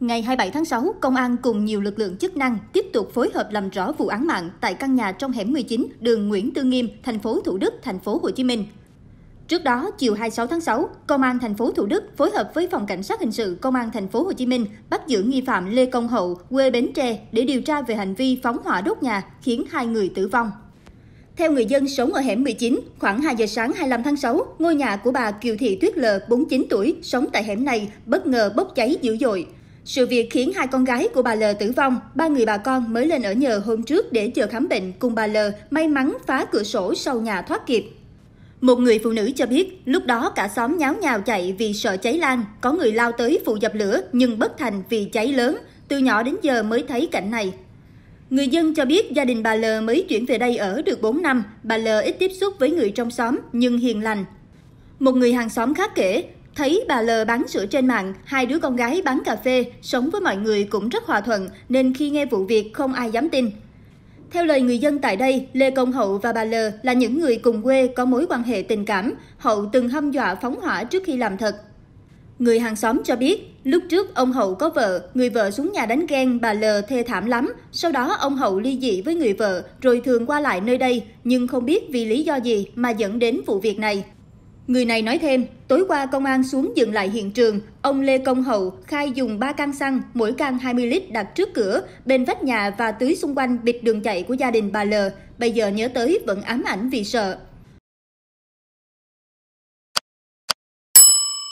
Ngày 27 tháng 6, công an cùng nhiều lực lượng chức năng tiếp tục phối hợp làm rõ vụ án mạng tại căn nhà trong hẻm 19, đường Nguyễn Tư Nghiêm, thành phố Thủ Đức, thành phố Hồ Chí Minh. Trước đó, chiều 26 tháng 6, Công an thành phố Thủ Đức phối hợp với Phòng Cảnh sát hình sự Công an thành phố Hồ Chí Minh bắt giữ nghi phạm Lê Công Hậu, quê Bến Tre để điều tra về hành vi phóng hỏa đốt nhà khiến hai người tử vong. Theo người dân sống ở hẻm 19, khoảng 2 giờ sáng 25 tháng 6, ngôi nhà của bà Kiều Thị Tuyết L, 49 tuổi, sống tại hẻm này, bất ngờ bốc cháy dữ dội. Sự việc khiến hai con gái của bà L tử vong, ba người bà con mới lên ở nhờ hôm trước để chờ khám bệnh cùng bà L may mắn phá cửa sổ sau nhà thoát kịp. Một người phụ nữ cho biết, lúc đó cả xóm nháo nhào chạy vì sợ cháy lan, có người lao tới phụ dập lửa nhưng bất thành vì cháy lớn, từ nhỏ đến giờ mới thấy cảnh này. Người dân cho biết gia đình bà L mới chuyển về đây ở được 4 năm, bà L ít tiếp xúc với người trong xóm nhưng hiền lành. Một người hàng xóm khác kể, Thấy bà L bán sữa trên mạng, hai đứa con gái bán cà phê, sống với mọi người cũng rất hòa thuận nên khi nghe vụ việc không ai dám tin. Theo lời người dân tại đây, Lê Công Hậu và bà L là những người cùng quê có mối quan hệ tình cảm. Hậu từng hâm dọa phóng hỏa trước khi làm thật. Người hàng xóm cho biết, lúc trước ông Hậu có vợ, người vợ xuống nhà đánh ghen, bà L thê thảm lắm. Sau đó ông Hậu ly dị với người vợ, rồi thường qua lại nơi đây, nhưng không biết vì lý do gì mà dẫn đến vụ việc này. Người này nói thêm, tối qua công an xuống dừng lại hiện trường, ông Lê Công Hậu khai dùng 3 can xăng, mỗi can 20 lít đặt trước cửa, bên vách nhà và tưới xung quanh bịt đường chạy của gia đình bà L. Bây giờ nhớ tới vẫn ám ảnh vì sợ.